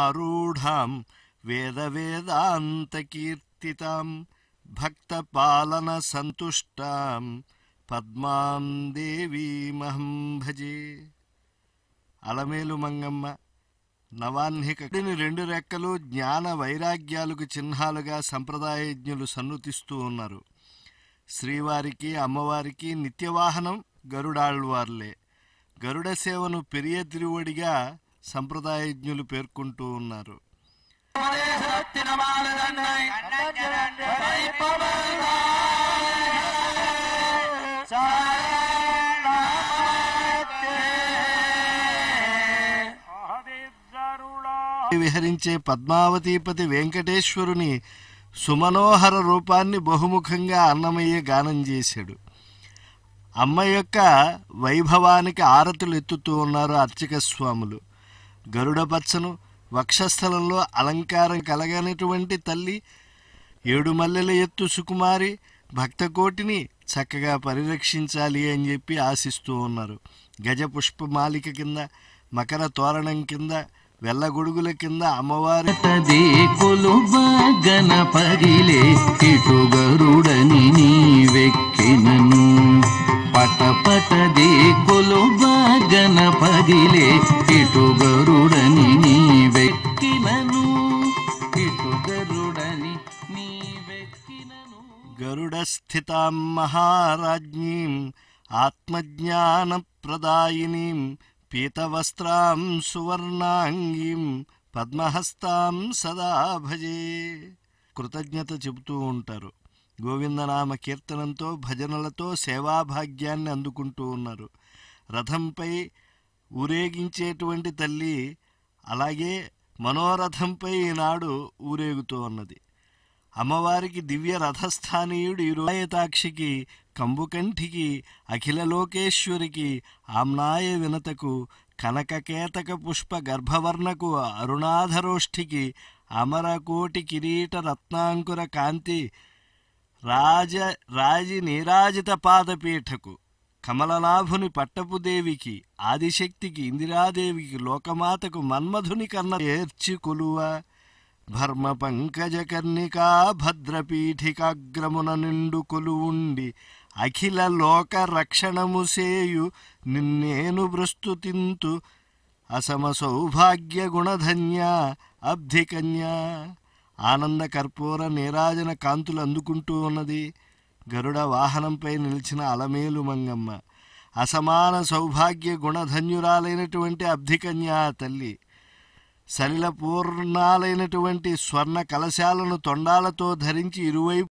ఆరూఢాం పాలన భక్తపాలనసంతుష్టాం పద్మాం దేవీమహం భజే అలమేలు మంగమ్మ నవాహ్నికడిని రెండు రెక్కలు జ్ఞాన వైరాగ్యాలకు చిహ్నాలుగా సంప్రదాయజ్ఞులు సన్నుతిస్తూ ఉన్నారు శ్రీవారికి అమ్మవారికి నిత్యవాహనం గరుడాళ్వార్లే గరుడ సేవను పెరియ తిరువడిగా సంప్రదాయజ్ఞులు పేర్కొంటూ ఉన్నారు విహరించే పద్మావతీపతి వెంకటేశ్వరుని సుమనోహర రూపాన్ని బహుముఖంగా అన్నమయ్య గానం చేశాడు అమ్మ యొక్క వైభవానికి ఆరతులు ఎత్తుతూ ఉన్నారు అర్చక స్వాములు పచ్చను వక్షస్థలంలో అలంకారం కలగనటువంటి తల్లి ఏడు మల్లెల ఎత్తు సుకుమారి భక్తకోటిని చక్కగా పరిరక్షించాలి అని చెప్పి ఆశిస్తూ ఉన్నారు గజ పుష్పమాలిక కింద మకర తోరణం కింద వెల్లగొడుగుల కింద అమ్మవారి గణపగిలే గరుడని కదిలే మహారాజ్ఞీం ఆత్మజ్ఞానప్రదాయినీం పీతవస్త్రాం సువర్ణాంగీం పద్మహస్తాం సదా భజే కృతజ్ఞత చెబుతూ ఉంటారు గోవిందనామ కీర్తనంతో భజనలతో సేవాభాగ్యాన్ని అందుకుంటూ ఉన్నారు రథంపై ఊరేగించేటువంటి తల్లి అలాగే మనోరథంపై ఈనాడు ఊరేగుతూ ఉన్నది అమ్మవారికి దివ్య రథస్థానీయుడు ఇరుయతాక్షికి కంబుకంఠికి అఖిల లోకేశ్వరికి ఆమ్నాయ వినతకు కనకకేతక పుష్ప గర్భవర్ణకు అరుణాధరోష్ఠికి అమరకోటి కిరీట రత్నాంకుర కాంతి రాజ రాజి నీరాజిత పాదపీఠకు కమలలాభుని పట్టపుదేవికి ఆదిశక్తికి ఇందిరాదేవికి లోకమాతకు మన్మధుని కన్న ఏర్చి కొలువ భర్మ పంకజ కర్ణికా భద్రపీఠికాగ్రమున నిండు కొలువుండి అఖిల లోక రక్షణము సేయు నిన్నేను భ్రస్తుతింతు అసమ సౌభాగ్య గుణధన్య అబ్ధికన్య ఆనంద కర్పూర నీరాజన కాంతులు అందుకుంటూ ఉన్నది గరుడ వాహనంపై నిలిచిన అలమేలు మంగమ్మ అసమాన సౌభాగ్య గుణధన్యురాలైనటువంటి అబ్ధికన్యా తల్లి సలిల పూర్ణాలైనటువంటి స్వర్ణ కలశాలను తొండాలతో ధరించి ఇరువైపు